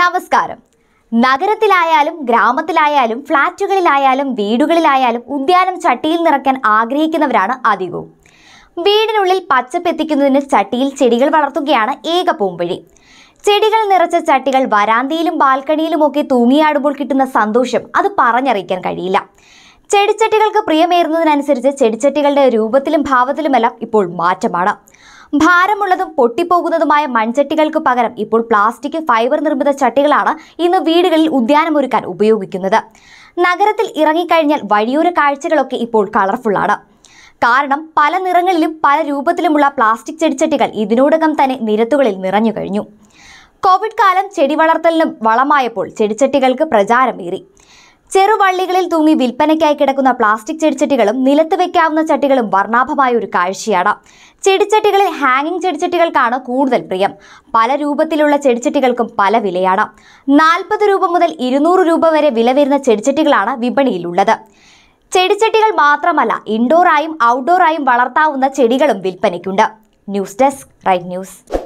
നമസ്കാരം നഗരത്തിലായാലും ഗ്രാമത്തിലായാലും ഫ്ളാറ്റുകളിലായാലും വീടുകളിലായാലും ഉദ്യാനം ചട്ടിയിൽ നിറയ്ക്കാൻ ആഗ്രഹിക്കുന്നവരാണ് അധികവും വീടിനുള്ളിൽ പച്ചപ്പെത്തിക്കുന്നതിന് ചട്ടിയിൽ ചെടികൾ വളർത്തുകയാണ് ഏക പൂമ്പഴി ചെടികൾ നിറച്ച ചട്ടികൾ വരാന്തയിലും ബാൽക്കണിയിലുമൊക്കെ തൂങ്ങിയാടുമ്പോൾ കിട്ടുന്ന സന്തോഷം അത് പറഞ്ഞറിയിക്കാൻ കഴിയില്ല ചെടിച്ചട്ടികൾക്ക് പ്രിയമേറുന്നതിനനുസരിച്ച് ചെടിച്ചട്ടികളുടെ രൂപത്തിലും ഭാവത്തിലുമെല്ലാം ഇപ്പോൾ മാറ്റമാണ് ഭാരമുള്ളതും പൊട്ടിപ്പോകുന്നതുമായ മൺചട്ടികൾക്ക് പകരം ഇപ്പോൾ പ്ലാസ്റ്റിക് ഫൈബർ നിർമ്മിത ചട്ടികളാണ് ഇന്ന് വീടുകളിൽ ഉദ്യാനമൊരുക്കാൻ ഉപയോഗിക്കുന്നത് നഗരത്തിൽ ഇറങ്ങിക്കഴിഞ്ഞാൽ വഴിയോര കാഴ്ചകളൊക്കെ ഇപ്പോൾ കളർഫുള്ളാണ് കാരണം പല നിറങ്ങളിലും പല രൂപത്തിലുമുള്ള പ്ലാസ്റ്റിക് ചെടിച്ചട്ടികൾ ഇതിനോടകം തന്നെ നിരത്തുകളിൽ നിറഞ്ഞു കഴിഞ്ഞു കോവിഡ് കാലം ചെടി വളർത്തലിനും വളമായപ്പോൾ ചെടിച്ചട്ടികൾക്ക് പ്രചാരമേറി ചെറുവള്ളികളിൽ തൂങ്ങി വിൽപ്പനയ്ക്കായി കിടക്കുന്ന പ്ലാസ്റ്റിക് ചെടിച്ചട്ടികളും നിലത്ത് വെക്കാവുന്ന ചട്ടികളും വർണ്ണാഭമായ ഒരു കാഴ്ചയാണ് ചെടിച്ചട്ടികളിൽ ഹാങ്ങിങ് ചെടിച്ചട്ടികൾക്കാണ് കൂടുതൽ പ്രിയം പല രൂപത്തിലുള്ള ചെടിച്ചട്ടികൾക്കും പല വിലയാണ് നാൽപ്പത് രൂപ മുതൽ ഇരുന്നൂറ് രൂപ വരെ വില വരുന്ന ചെടിച്ചട്ടികളാണ് വിപണിയിലുള്ളത് ചെടിച്ചട്ടികൾ മാത്രമല്ല ഇൻഡോറായും ഔട്ട്ഡോറായും വളർത്താവുന്ന ചെടികളും വിൽപ്പനയ്ക്കുണ്ട് ന്യൂസ് ഡെസ്ക് റൈറ്റ് ന്യൂസ്